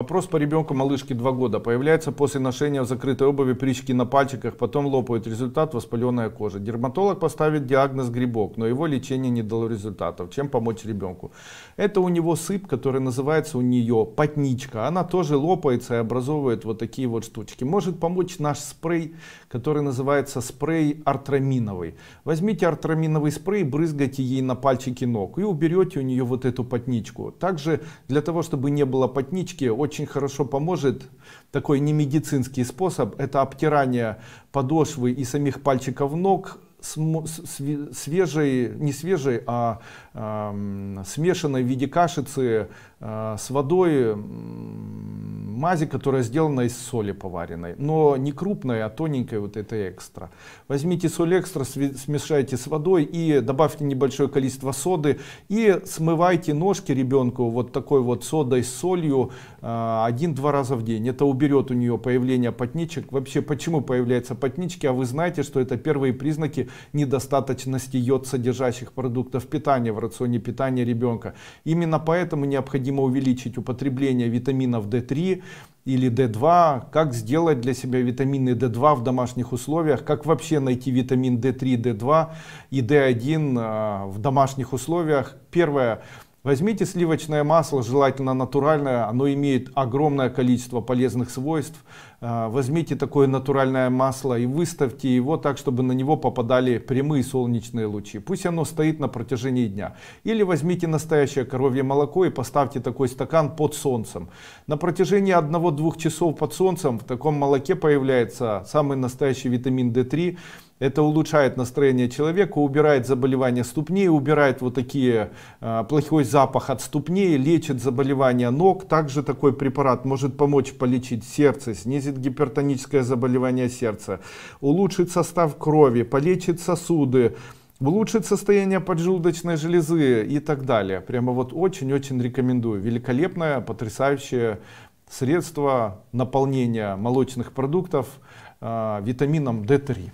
Вопрос по ребенку малышки 2 года. Появляется после ношения в закрытой обуви прыщики на пальчиках, потом лопают. Результат – воспаленная кожа. Дерматолог поставит диагноз грибок, но его лечение не дало результатов. Чем помочь ребенку? Это у него сыпь, которая называется у нее потничка. Она тоже лопается и образовывает вот такие вот штучки. Может помочь наш спрей, который называется спрей артраминовый. Возьмите артраминовый спрей, брызгайте ей на пальчики ног и уберете у нее вот эту потничку. Также для того, чтобы не было потнички, очень хорошо поможет такой не медицинский способ. Это обтирание подошвы и самих пальчиков ног свежей, не свежей, а э, смешанной в виде кашицы э, с водой мази, которая сделана из соли поваренной, но не крупной, а тоненькой вот этой экстра. Возьмите соль экстра, смешайте с водой и добавьте небольшое количество соды и смывайте ножки ребенку вот такой вот содой с солью а, один-два раза в день. Это уберет у нее появление потничек. Вообще, почему появляются потнички? А вы знаете, что это первые признаки недостаточности йод содержащих продуктов питания в рационе питания ребенка. Именно поэтому необходимо увеличить употребление витаминов D3, или D2, как сделать для себя витамины D2 в домашних условиях, как вообще найти витамин D3, D2 и D1 э, в домашних условиях. Первое, возьмите сливочное масло, желательно натуральное, оно имеет огромное количество полезных свойств, а, возьмите такое натуральное масло и выставьте его так, чтобы на него попадали прямые солнечные лучи. Пусть оно стоит на протяжении дня. Или возьмите настоящее коровье молоко и поставьте такой стакан под солнцем. На протяжении 1-2 часов под солнцем в таком молоке появляется самый настоящий витамин D3. Это улучшает настроение человека, убирает заболевания ступней, убирает вот такие э, плохой запах от ступней, лечит заболевания ног. Также такой препарат может помочь полечить сердце, снизить снизит гипертоническое заболевание сердца, улучшит состав крови, полечит сосуды, улучшит состояние поджелудочной железы и так далее. Прямо вот очень-очень рекомендую. Великолепное, потрясающее средство наполнения молочных продуктов э, витамином D3.